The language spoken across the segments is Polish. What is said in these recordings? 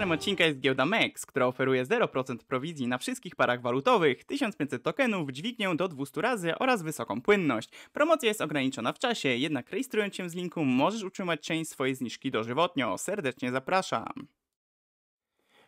Sponsorem odcinka jest giełda MEX, która oferuje 0% prowizji na wszystkich parach walutowych, 1500 tokenów, dźwignię do 200 razy oraz wysoką płynność. Promocja jest ograniczona w czasie, jednak rejestrując się z linku możesz utrzymać część swojej zniżki dożywotnio. Serdecznie zapraszam.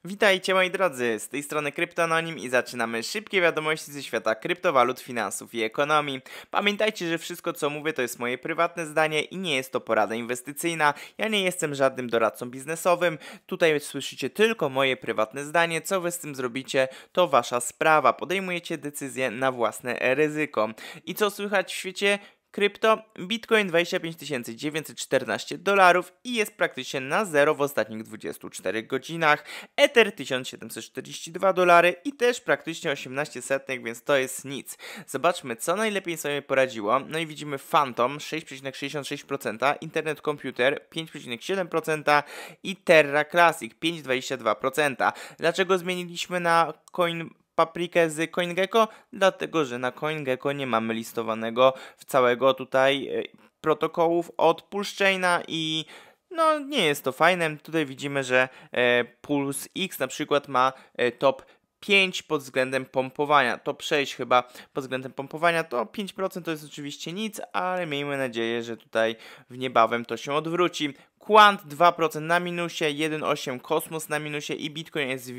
Witajcie moi drodzy, z tej strony Kryptononim i zaczynamy szybkie wiadomości ze świata kryptowalut, finansów i ekonomii. Pamiętajcie, że wszystko co mówię to jest moje prywatne zdanie i nie jest to porada inwestycyjna. Ja nie jestem żadnym doradcą biznesowym. Tutaj słyszycie tylko moje prywatne zdanie. Co wy z tym zrobicie, to wasza sprawa. Podejmujecie decyzję na własne ryzyko. I co słychać w świecie Krypto Bitcoin 25 914 dolarów i jest praktycznie na zero w ostatnich 24 godzinach. Ether 1742 dolary i też praktycznie 18 setnych, więc to jest nic. Zobaczmy co najlepiej sobie poradziło. No i widzimy Phantom 6,66%, Internet Computer 5,7% i Terra Classic 5,22%. Dlaczego zmieniliśmy na Coin paprikę z CoinGecko, dlatego że na CoinGecko nie mamy listowanego w całego tutaj e, protokołów od Pulszczejna i no nie jest to fajne. Tutaj widzimy, że e, Pulse X na przykład ma e, top 5 pod względem pompowania. To przejść chyba pod względem pompowania to 5% to jest oczywiście nic, ale miejmy nadzieję, że tutaj w niebawem to się odwróci. Quant 2% na minusie, 1,8 Kosmos na minusie i Bitcoin SV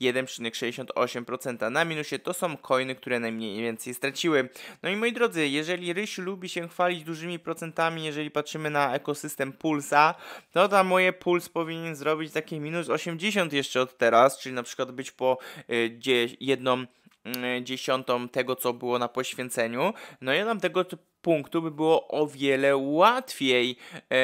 1,68% na minusie. To są coiny, które najmniej więcej straciły. No i moi drodzy, jeżeli Ryś lubi się chwalić dużymi procentami, jeżeli patrzymy na ekosystem Pulsa, no to tam moje Puls powinien zrobić takie minus 80 jeszcze od teraz, czyli na przykład być po y, jedną mm, dziesiątą tego, co było na poświęceniu. No ja nam tego punktu by było o wiele łatwiej e,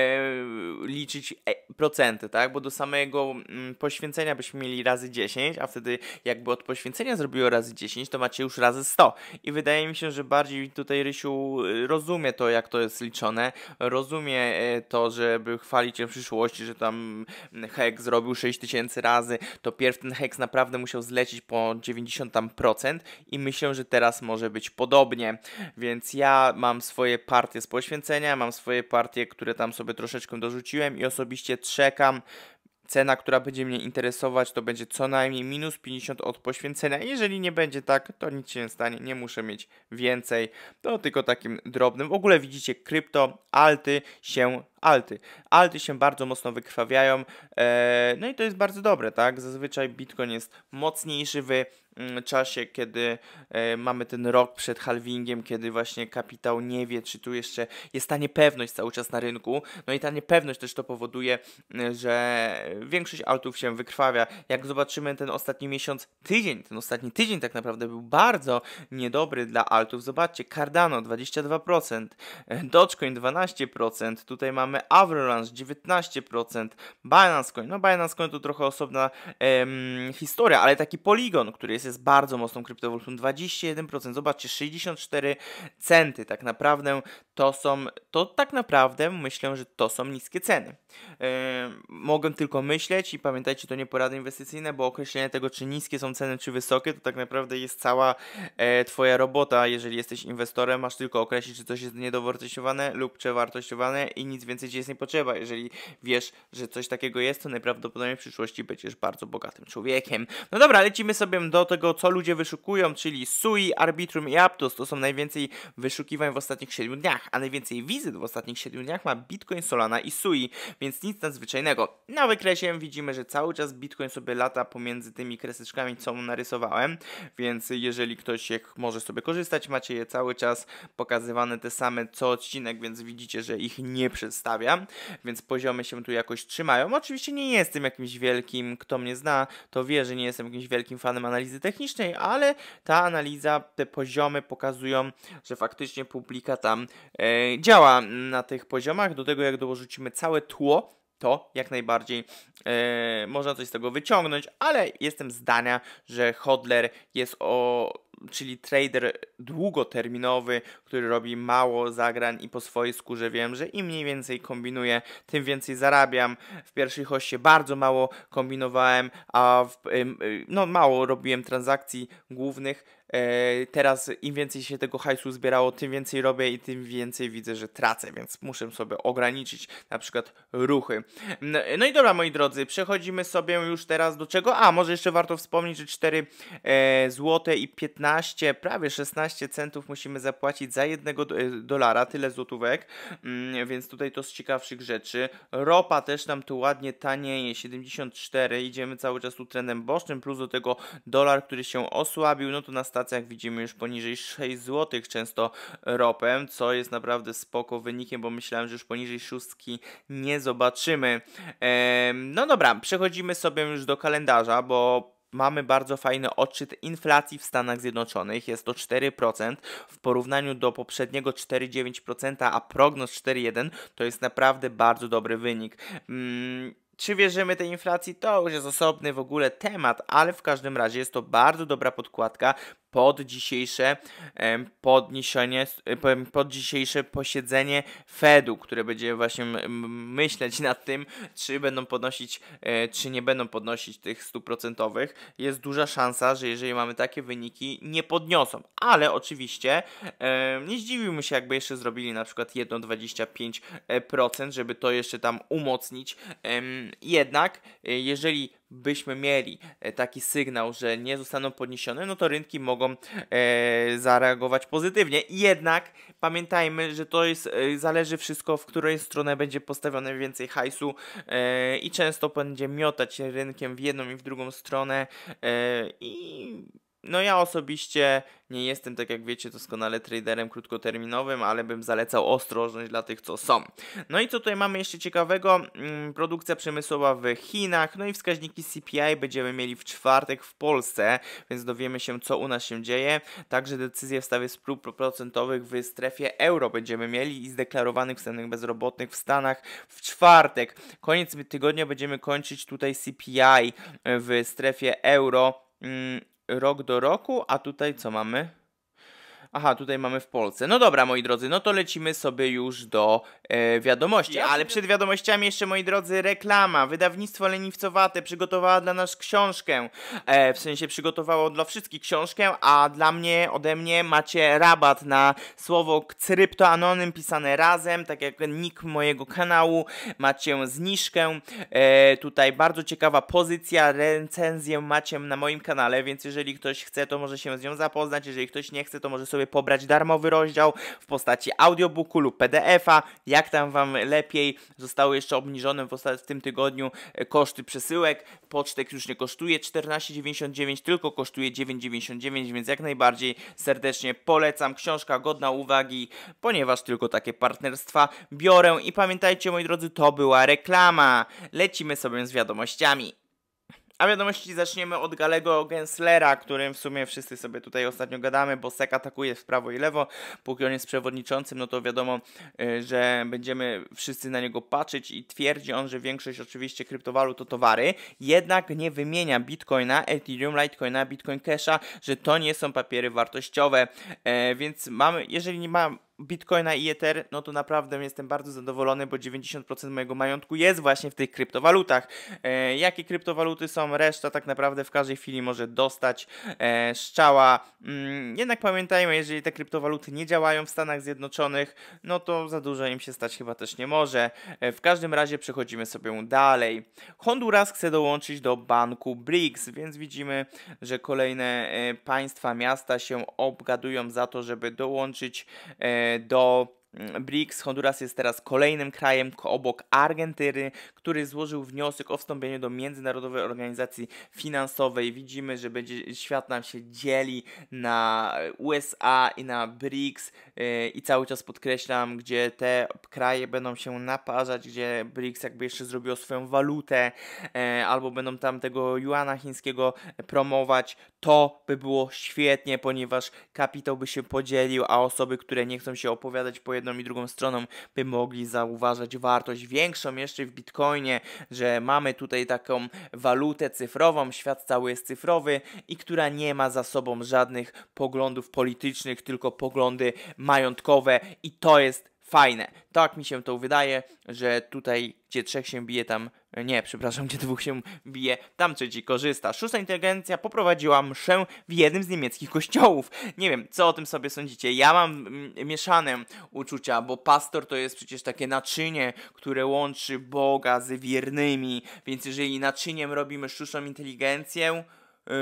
liczyć e, procenty, tak? Bo do samego mm, poświęcenia byśmy mieli razy 10, a wtedy jakby od poświęcenia zrobiło razy 10, to macie już razy 100. I wydaje mi się, że bardziej tutaj Rysiu y, rozumie to, jak to jest liczone, rozumie e, to, żeby chwalić się w przyszłości, że tam mm, hex zrobił 6000 razy, to pierw ten heks naprawdę musiał zlecić po 90% i myślę, że teraz może być podobnie. Więc ja mam swój swoje partie z poświęcenia, mam swoje partie, które tam sobie troszeczkę dorzuciłem i osobiście czekam. Cena, która będzie mnie interesować, to będzie co najmniej minus 50 od poświęcenia. Jeżeli nie będzie tak, to nic się nie stanie, nie muszę mieć więcej. To tylko takim drobnym. W ogóle widzicie, krypto, alty się alty. Alty się bardzo mocno wykrwawiają, e, no i to jest bardzo dobre, tak? Zazwyczaj Bitcoin jest mocniejszy, wy Mm, czasie, kiedy e, mamy ten rok przed halvingiem, kiedy właśnie kapitał nie wie, czy tu jeszcze jest ta niepewność cały czas na rynku. No i ta niepewność też to powoduje, mm, że większość altów się wykrwawia. Jak zobaczymy ten ostatni miesiąc, tydzień, ten ostatni tydzień tak naprawdę był bardzo niedobry dla altów. Zobaczcie, Cardano 22%, e, Dogecoin 12%, tutaj mamy Avalanche 19%, Binance Coin. No Binance Coin to trochę osobna em, historia, ale taki poligon, który jest jest bardzo mocną kryptowalutą, 21%, zobaczcie, 64 centy tak naprawdę to są, to tak naprawdę myślę, że to są niskie ceny. Yy, mogę tylko myśleć i pamiętajcie, to nie porady inwestycyjne, bo określenie tego, czy niskie są ceny, czy wysokie, to tak naprawdę jest cała e, Twoja robota. Jeżeli jesteś inwestorem, masz tylko określić, czy coś jest niedowartościowane lub przewartościowane i nic więcej Ci jest nie potrzeba. Jeżeli wiesz, że coś takiego jest, to najprawdopodobniej w przyszłości będziesz bardzo bogatym człowiekiem. No dobra, lecimy sobie do tego, co ludzie wyszukują, czyli SUI, Arbitrum i Aptos, to są najwięcej wyszukiwań w ostatnich 7 dniach, a najwięcej wizyt w ostatnich 7 dniach ma Bitcoin, Solana i SUI, więc nic nadzwyczajnego. Na wykresie widzimy, że cały czas Bitcoin sobie lata pomiędzy tymi kreseczkami, co mu narysowałem, więc jeżeli ktoś je może sobie korzystać, macie je cały czas pokazywane te same co odcinek, więc widzicie, że ich nie przedstawiam, więc poziomy się tu jakoś trzymają. Oczywiście nie jestem jakimś wielkim, kto mnie zna, to wie, że nie jestem jakimś wielkim fanem analizy technicznej, ale ta analiza, te poziomy pokazują, że faktycznie publika tam e, działa na tych poziomach. Do tego jak dorzucimy całe tło, to jak najbardziej e, można coś z tego wyciągnąć, ale jestem zdania, że hodler jest o czyli trader długoterminowy, który robi mało zagrań i po swojej skórze wiem, że im mniej więcej kombinuję, tym więcej zarabiam. W pierwszej hoście bardzo mało kombinowałem, a w, no mało robiłem transakcji głównych, E, teraz im więcej się tego hajsu zbierało, tym więcej robię i tym więcej widzę, że tracę, więc muszę sobie ograniczyć na przykład ruchy. No, i dobra, moi drodzy, przechodzimy sobie już teraz do czego? A, może jeszcze warto wspomnieć, że 4 e, złote i 15, prawie 16 centów musimy zapłacić za jednego e, dolara, tyle złotówek, mm, więc tutaj to z ciekawszych rzeczy. Ropa też nam tu ładnie tanieje, 74, idziemy cały czas tu trendem bocznym, plus do tego dolar, który się osłabił, no to na stację kotacjach widzimy już poniżej 6 zł często ropę, co jest naprawdę spoko wynikiem, bo myślałem, że już poniżej 6 nie zobaczymy. No dobra, przechodzimy sobie już do kalendarza, bo mamy bardzo fajny odczyt inflacji w Stanach Zjednoczonych. Jest to 4% w porównaniu do poprzedniego 4,9%, a prognoz 4,1% to jest naprawdę bardzo dobry wynik. Mm, czy wierzymy tej inflacji? To już jest osobny w ogóle temat, ale w każdym razie jest to bardzo dobra podkładka pod dzisiejsze podniesienie, pod dzisiejsze posiedzenie Fedu, które będzie właśnie myśleć nad tym, czy będą podnosić, e, czy nie będą podnosić tych stóp procentowych. Jest duża szansa, że jeżeli mamy takie wyniki, nie podniosą. Ale oczywiście nie zdziwiłbym się, jakby jeszcze zrobili na przykład 1,25%, e, żeby to jeszcze tam umocnić. Jednak e, jeżeli byśmy mieli e, taki sygnał, że nie zostaną podniesione, no to rynki mogą e, zareagować pozytywnie. Jednak pamiętajmy, że to jest, e, zależy wszystko, w której stronę będzie postawione więcej hajsu i często będzie miotać się rynkiem w jedną i w drugą stronę i no ja osobiście nie jestem, tak jak wiecie, doskonale traderem krótkoterminowym, ale bym zalecał ostrożność dla tych, co są. No i co tutaj mamy jeszcze ciekawego? Mm, produkcja przemysłowa w Chinach, no i wskaźniki CPI będziemy mieli w czwartek w Polsce, więc dowiemy się, co u nas się dzieje. Także decyzje w stawie procentowych w strefie euro będziemy mieli i zdeklarowanych wstępnych bezrobotnych w Stanach w czwartek. Koniec tygodnia będziemy kończyć tutaj CPI w strefie euro mm, rok do roku, a tutaj co mamy? Aha, tutaj mamy w Polsce. No dobra, moi drodzy, no to lecimy sobie już do e, wiadomości. Ale przed wiadomościami jeszcze, moi drodzy, reklama. Wydawnictwo Leniwcowate przygotowała dla nas książkę. E, w sensie przygotowało dla wszystkich książkę, a dla mnie, ode mnie macie rabat na słowo kryptoanonym pisane razem, tak jak nick mojego kanału. Macie zniżkę. E, tutaj bardzo ciekawa pozycja, recenzję macie na moim kanale, więc jeżeli ktoś chce, to może się z nią zapoznać. Jeżeli ktoś nie chce, to może sobie sobie pobrać darmowy rozdział w postaci audiobooku lub PDF-a, jak tam Wam lepiej. Zostały jeszcze obniżone w, w tym tygodniu e, koszty przesyłek. Pocztek już nie kosztuje 14,99, tylko kosztuje 9,99, więc jak najbardziej serdecznie polecam. Książka godna uwagi, ponieważ tylko takie partnerstwa biorę. I pamiętajcie, moi drodzy, to była reklama. Lecimy sobie z wiadomościami. A wiadomości zaczniemy od Galego Genslera, którym w sumie wszyscy sobie tutaj ostatnio gadamy, bo Sek atakuje w prawo i lewo. Póki on jest przewodniczącym, no to wiadomo, y, że będziemy wszyscy na niego patrzeć i twierdzi on, że większość oczywiście kryptowalut to towary, jednak nie wymienia Bitcoina, Ethereum, Litecoina, Bitcoin Casha, że to nie są papiery wartościowe. E, więc mamy, jeżeli nie ma Bitcoina i Ether, no to naprawdę jestem bardzo zadowolony, bo 90% mojego majątku jest właśnie w tych kryptowalutach. E, jakie kryptowaluty są, reszta tak naprawdę w każdej chwili może dostać e, szczała. Mm, jednak pamiętajmy, jeżeli te kryptowaluty nie działają w Stanach Zjednoczonych, no to za dużo im się stać chyba też nie może. E, w każdym razie przechodzimy sobie dalej. Honduras chce dołączyć do banku BRICS, więc widzimy, że kolejne e, państwa, miasta się obgadują za to, żeby dołączyć e, do BRICS. Honduras jest teraz kolejnym krajem obok Argentyny, który złożył wniosek o wstąpienie do Międzynarodowej Organizacji Finansowej. Widzimy, że będzie, świat nam się dzieli na USA i na BRICS e, i cały czas podkreślam, gdzie te kraje będą się naparzać, gdzie BRICS jakby jeszcze zrobiło swoją walutę e, albo będą tam tego juana chińskiego promować. To by było świetnie, ponieważ kapitał by się podzielił, a osoby, które nie chcą się opowiadać po jednym jedną i drugą stroną, by mogli zauważać wartość większą jeszcze w Bitcoinie, że mamy tutaj taką walutę cyfrową, świat cały jest cyfrowy i która nie ma za sobą żadnych poglądów politycznych, tylko poglądy majątkowe i to jest fajne. Tak mi się to wydaje, że tutaj gdzie trzech się bije, tam e, nie, przepraszam, gdzie dwóch się bije, tam trzeci korzysta. Szósta inteligencja poprowadziła mszę w jednym z niemieckich kościołów. Nie wiem, co o tym sobie sądzicie. Ja mam mm, mieszane uczucia, bo pastor to jest przecież takie naczynie, które łączy Boga z wiernymi. Więc jeżeli naczyniem robimy szóstą inteligencję, yy,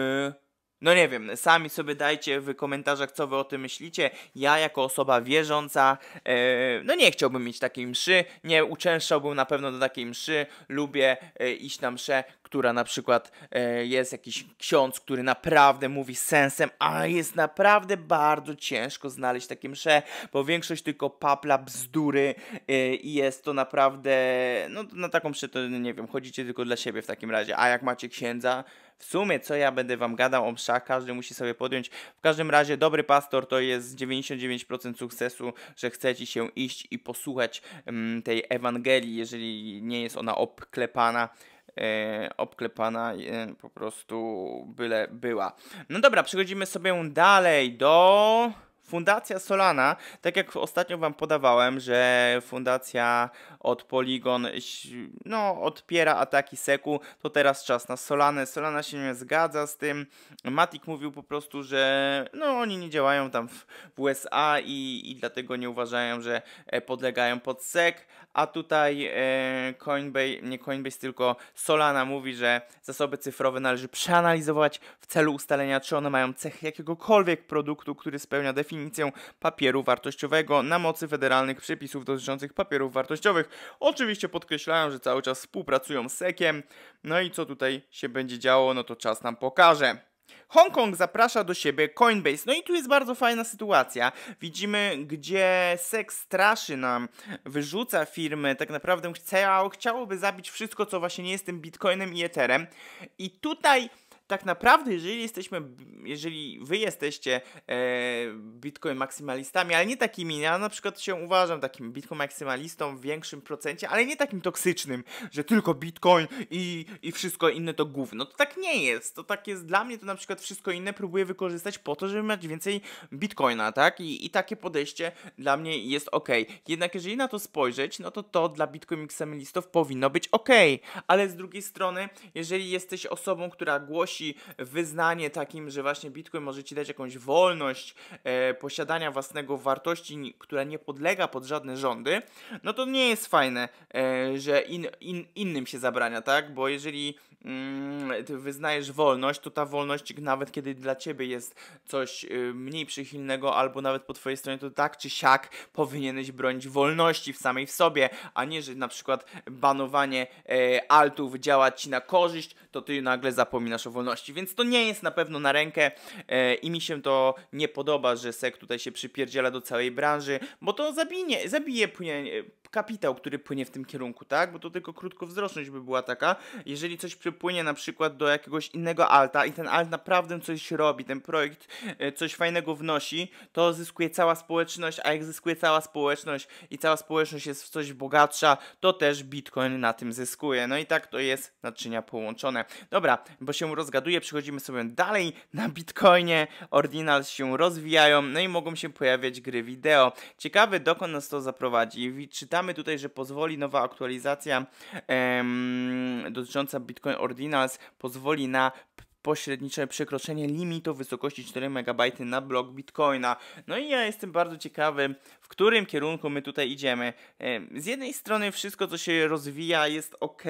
no nie wiem, sami sobie dajcie w komentarzach, co wy o tym myślicie. Ja jako osoba wierząca, e, no nie chciałbym mieć takiej mszy, nie uczęszczałbym na pewno do takiej mszy. Lubię e, iść na msze, która na przykład e, jest jakiś ksiądz, który naprawdę mówi sensem, a jest naprawdę bardzo ciężko znaleźć takie msze, bo większość tylko papla, bzdury e, i jest to naprawdę, no na taką mszę to nie wiem, chodzicie tylko dla siebie w takim razie, a jak macie księdza, w sumie, co ja będę wam gadał o mszach, każdy musi sobie podjąć. W każdym razie, dobry pastor to jest 99% sukcesu, że chcecie się iść i posłuchać mm, tej Ewangelii, jeżeli nie jest ona obklepana E, obklepana e, po prostu byle była. No dobra, przechodzimy sobie dalej do Fundacja Solana, tak jak ostatnio Wam podawałem, że fundacja od Polygon no, odpiera ataki Seku, to teraz czas na Solanę. Solana się nie zgadza z tym. Matik mówił po prostu, że no, oni nie działają tam w, USA i, i dlatego nie uważają, że e, podlegają pod SEC, a tutaj e, Coinbase, nie Coinbase, tylko Solana mówi, że zasoby cyfrowe należy przeanalizować w celu ustalenia, czy one mają cechy jakiegokolwiek produktu, który spełnia definicję definicję papieru wartościowego na mocy federalnych przepisów dotyczących papierów wartościowych. Oczywiście podkreślają, że cały czas współpracują z SEC-iem. No i co tutaj się będzie działo, no to czas nam pokaże. Hongkong zaprasza do siebie Coinbase. No i tu jest bardzo fajna sytuacja. Widzimy, gdzie sek straszy nam, wyrzuca firmy, tak naprawdę chciał, chciałoby zabić wszystko, co właśnie nie jest tym Bitcoinem i Etherem. I tutaj tak naprawdę, jeżeli jesteśmy, jeżeli wy jesteście e, bitcoin maksymalistami, ale nie takimi, ja na przykład się uważam takim bitcoin maksymalistą w większym procencie, ale nie takim toksycznym, że tylko bitcoin i, i wszystko inne to gówno. To tak nie jest. To tak jest dla mnie, to na przykład wszystko inne próbuję wykorzystać po to, żeby mieć więcej bitcoina, tak? I, i takie podejście dla mnie jest ok. Jednak jeżeli na to spojrzeć, no to to dla bitcoin maksymalistów powinno być ok. Ale z drugiej strony, jeżeli jesteś osobą, która głosi wyznanie takim, że właśnie Bitcoin może ci dać jakąś wolność e, posiadania własnego wartości, która nie podlega pod żadne rządy, no to nie jest fajne, e, że in, in, innym się zabrania, tak? Bo jeżeli mm, ty wyznajesz wolność, to ta wolność, nawet kiedy dla ciebie jest coś e, mniej przychylnego, albo nawet po twojej stronie, to tak czy siak powinieneś bronić wolności w samej w sobie, a nie, że na przykład banowanie e, altów działa ci na korzyść, to ty nagle zapominasz o wolności. Więc to nie jest na pewno na rękę e, i mi się to nie podoba, że SEC tutaj się przypierdziela do całej branży, bo to zabije, zabije płynie, kapitał, który płynie w tym kierunku, tak? Bo to tylko krótkowzroczność by była taka. Jeżeli coś przypłynie na przykład do jakiegoś innego alta i ten alt naprawdę coś robi, ten projekt e, coś fajnego wnosi, to zyskuje cała społeczność, a jak zyskuje cała społeczność i cała społeczność jest w coś bogatsza, to też Bitcoin na tym zyskuje. No i tak to jest naczynia połączone. Dobra, bo się rozgaduje, przechodzimy sobie dalej na Bitcoinie. Ordinals się rozwijają, no i mogą się pojawiać gry wideo. Ciekawy dokąd nas to zaprowadzi. Czytamy Czytamy tutaj, że pozwoli nowa aktualizacja em, dotycząca Bitcoin Ordinals, pozwoli na pośrednicze przekroczenie limitu wysokości 4 MB na blok Bitcoina. No i ja jestem bardzo ciekawy, w którym kierunku my tutaj idziemy. Z jednej strony wszystko, co się rozwija jest ok,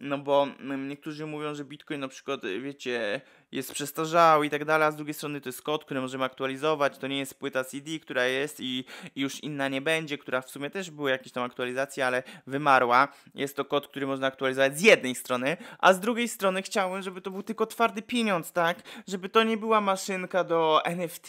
no bo mm, niektórzy mówią, że Bitcoin na przykład, wiecie, jest przestarzały i tak dalej, a z drugiej strony to jest kod, który możemy aktualizować, to nie jest płyta CD, która jest i, i już inna nie będzie, która w sumie też była jakieś tam aktualizacje, ale wymarła. Jest to kod, który można aktualizować z jednej strony, a z drugiej strony chciałem, żeby to był tylko twardy pieniądz, tak? Żeby to nie była maszynka do NFT,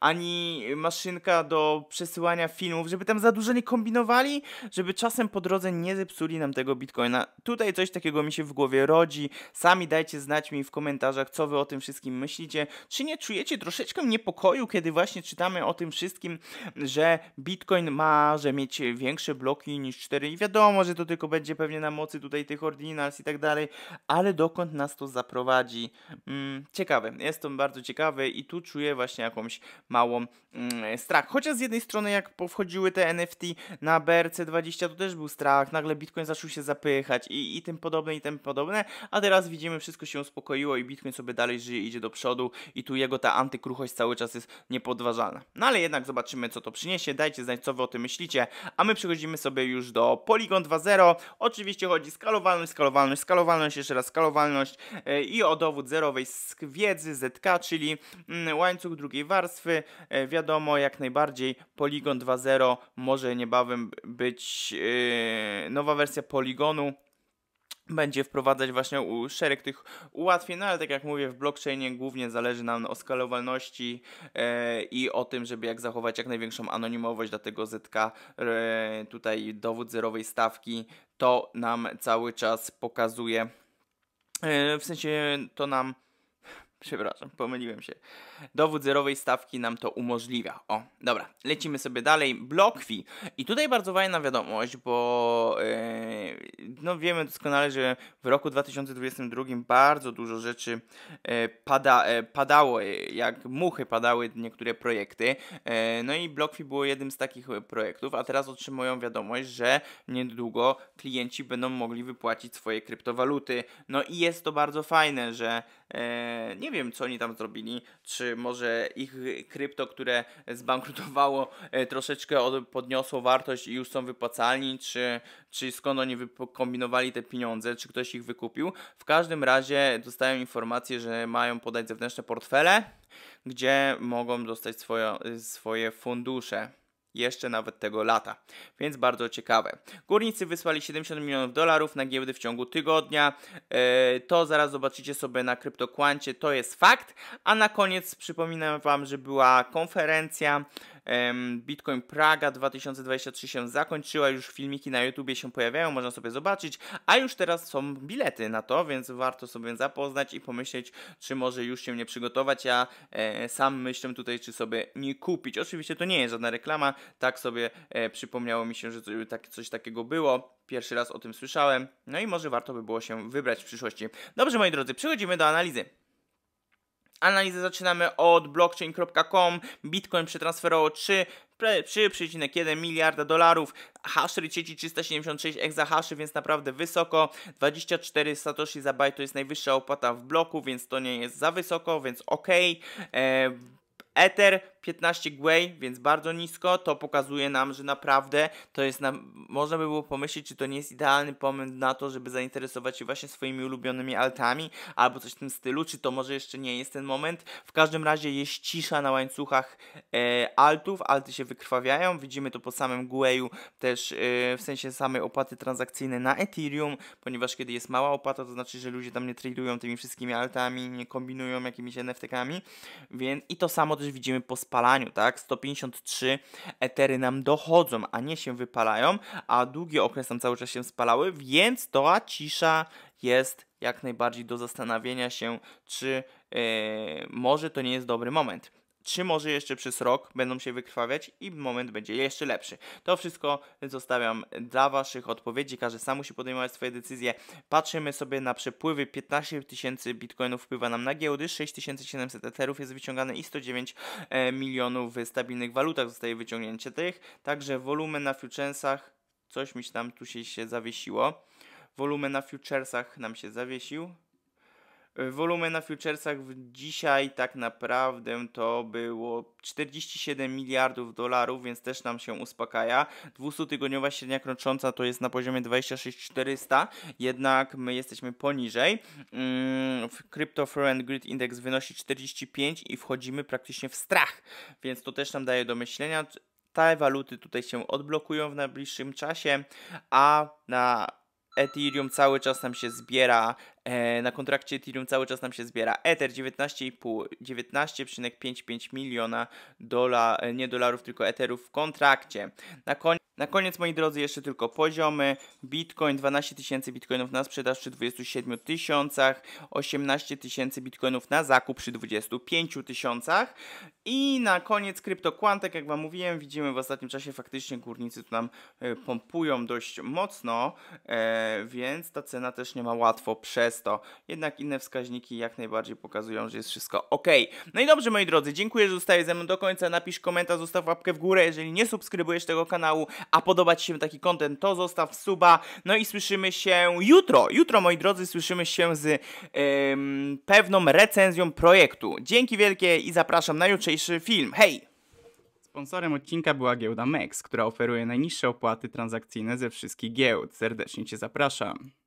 ani maszynka do przesyłania filmów, żeby tam za dużo nie kombinowali, żeby czasem po drodze nie zepsuli nam tego bitcoina. Tutaj coś takiego mi się w głowie rodzi. Sami dajcie znać mi w komentarzach, co wy o tym wszystkim myślicie? Czy nie czujecie troszeczkę niepokoju, kiedy właśnie czytamy o tym wszystkim, że Bitcoin ma, że mieć większe bloki niż 4 i wiadomo, że to tylko będzie pewnie na mocy tutaj tych ordinals i tak dalej, ale dokąd nas to zaprowadzi? Mm, ciekawe, jestem bardzo ciekawy i tu czuję właśnie jakąś małą mm, strach. Chociaż z jednej strony jak powchodziły te NFT na BRC20 to też był strach, nagle Bitcoin zaczął się zapychać i, i tym podobne i tym podobne, a teraz widzimy wszystko się uspokoiło i Bitcoin sobie da dalej żyje, idzie do przodu i tu jego ta antykruchość cały czas jest niepodważalna. No ale jednak zobaczymy, co to przyniesie. Dajcie znać, co wy o tym myślicie. A my przechodzimy sobie już do Polygon 2.0. Oczywiście chodzi skalowalność, skalowalność, skalowalność, jeszcze raz skalowalność yy, i o dowód zerowej wiedzy ZK, czyli yy, łańcuch drugiej warstwy. Yy, wiadomo, jak najbardziej Polygon 2.0 może niebawem być e, nowa wersja Polygonu będzie wprowadzać właśnie szereg tych ułatwień, no ale tak jak mówię, w blockchainie głównie zależy nam o skalowalności e, i o tym, żeby jak zachować jak największą anonimowość, dlatego ZK e, tutaj dowód zerowej stawki to nam cały czas pokazuje, e, w sensie to nam Przepraszam, pomyliłem się. Dowód zerowej stawki nam to umożliwia. O, dobra, lecimy sobie dalej. Blockfi. I tutaj bardzo fajna wiadomość, bo yy, no wiemy doskonale, że w roku 2022 bardzo dużo rzeczy yy, pada, yy, padało, jak muchy padały niektóre projekty. no i Blockfi było jednym z takich projektów, a teraz otrzymują wiadomość, że niedługo klienci będą mogli wypłacić swoje kryptowaluty. No i jest to bardzo fajne, że E, nie wiem, co oni tam zrobili, czy może ich krypto, które zbankrutowało, e, troszeczkę podniosło wartość i już są wypłacalni, czy, czy skąd oni kombinowali te pieniądze, czy ktoś ich wykupił. W każdym razie dostają informację, że mają podać zewnętrzne portfele, gdzie mogą dostać swoje, swoje fundusze jeszcze nawet tego lata, więc bardzo ciekawe. Górnicy wysłali 70 milionów dolarów na giełdy w ciągu tygodnia, e, to zaraz zobaczycie sobie na kryptokwancie, to jest fakt, a na koniec przypominam Wam, że była konferencja Bitcoin Praga 2023 się zakończyła, już filmiki na YouTubie się pojawiają, można sobie zobaczyć, a już teraz są bilety na to, więc warto sobie zapoznać i pomyśleć, czy może już się nie przygotować. Ja e, sam myślę tutaj, czy sobie nie kupić. Oczywiście to nie jest żadna reklama, tak sobie e, przypomniało mi się, że tak, coś takiego było. Pierwszy raz o tym słyszałem, no i może warto by było się wybrać w przyszłości. Dobrze, moi drodzy, przechodzimy do analizy. Analizę zaczynamy od blockchain.com. Bitcoin przetransferował 3 3,1 miliarda dolarów, hash rate sieci 376 exahaszy, więc naprawdę wysoko, 24 satoshi za bajt to jest najwyższa opłata w bloku, więc to nie jest za wysoko, więc ok. E, Ether 15 Gwei, więc bardzo nisko. To pokazuje nam, że naprawdę to jest nam, można by było pomyśleć, czy to nie jest idealny pomysł na to, żeby zainteresować się właśnie swoimi ulubionymi altami albo coś w tym stylu, czy to może jeszcze nie jest ten moment. W każdym razie jest cisza na łańcuchach e, altów, alty się wykrwawiają, widzimy to po samym Gueju też e, w sensie samej opłaty transakcyjnej na Ethereum, ponieważ kiedy jest mała opłata, to znaczy, że ludzie tam nie tradują tymi wszystkimi altami, nie kombinują jakimiś NFT-kami, więc i to samo też widzimy po spalaniu, tak? 153 etery nam dochodzą, a nie się wypalają, a długi okres tam cały czas się spalały, więc ta cisza jest jak najbardziej do zastanawienia się, czy yy, może to nie jest dobry moment czy może jeszcze przez rok będą się wykrwawiać i moment będzie jeszcze lepszy. To wszystko zostawiam dla Waszych odpowiedzi. Każdy sam musi podejmować swoje decyzje. Patrzymy sobie na przepływy. 15 tysięcy bitcoinów wpływa nam na giełdy, 6700 eterów jest wyciągane i 109 e, milionów w stabilnych walutach zostaje wyciągnięcie tych. Także wolumen na futuresach, coś mi się tam tu się, się zawiesiło. Wolumen na futuresach nam się zawiesił. E, Wolumen na futuresach dzisiaj tak naprawdę to było 47 miliardów dolarów, więc też nam się uspokaja. 200-tygodniowa średnia krocząca to jest na poziomie 26400, jednak my jesteśmy poniżej. Mm, Crypto Foreign Grid Index wynosi 45 i wchodzimy praktycznie w strach, więc to też nam daje do myślenia. Te waluty tutaj się odblokują w najbliższym czasie, a na Ethereum cały czas nam się zbiera E, na kontrakcie Ethereum cały czas nam się zbiera Ether 19,5 19,55 miliona dola, e, nie dolarów, tylko Etherów w kontrakcie. Na koniec na koniec, moi drodzy, jeszcze tylko poziomy. Bitcoin 12 tysięcy bitcoinów na sprzedaż przy 27 tysiącach, 18 tysięcy bitcoinów na zakup przy 25 tysiącach. I na koniec kryptokwantek, jak Wam mówiłem, widzimy w ostatnim czasie faktycznie górnicy tu nam e, pompują dość mocno, więc ta cena też nie ma łatwo przez to. Jednak inne wskaźniki jak najbardziej pokazują, że jest wszystko ok. No i dobrze moi drodzy, dziękuję, że zostałeś ze mną do końca. Napisz komentarz, zostaw łapkę w górę, jeżeli nie subskrybujesz tego kanału, a podoba Ci się taki content, to zostaw suba. No i słyszymy się jutro. Jutro moi drodzy słyszymy się z ym, pewną recenzją projektu. Dzięki wielkie i zapraszam na jutrzejszy film. Hej! Sponsorem odcinka była giełda MEX, która oferuje najniższe opłaty transakcyjne ze wszystkich giełd. Serdecznie Cię zapraszam.